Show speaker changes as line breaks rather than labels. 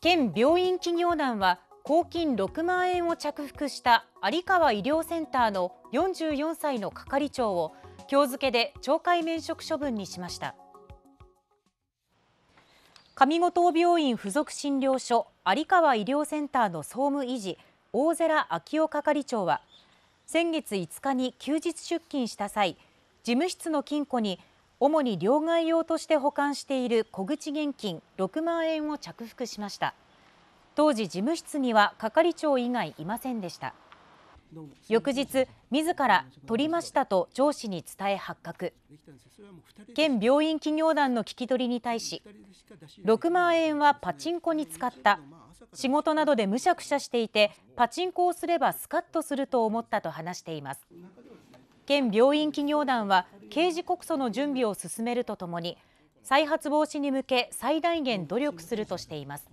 県病院企業団は公金6万円を着服した有川医療センターの44歳の係長を今日付で懲戒免職処分にしました上五島病院附属診療所有川医療センターの総務維持大瀬良昭夫係長は先月5日に休日出勤した際事務室の金庫に主に両替用として保管している小口現金6万円を着服しました当時事務室には係長以外いませんでした翌日自ら取りましたと上司に伝え発覚県病院企業団の聞き取りに対し6万円はパチンコに使った仕事などでむしゃくしゃしていてパチンコをすればスカッとすると思ったと話しています県病院企業団は刑事告訴の準備を進めるとともに再発防止に向け最大限努力するとしています。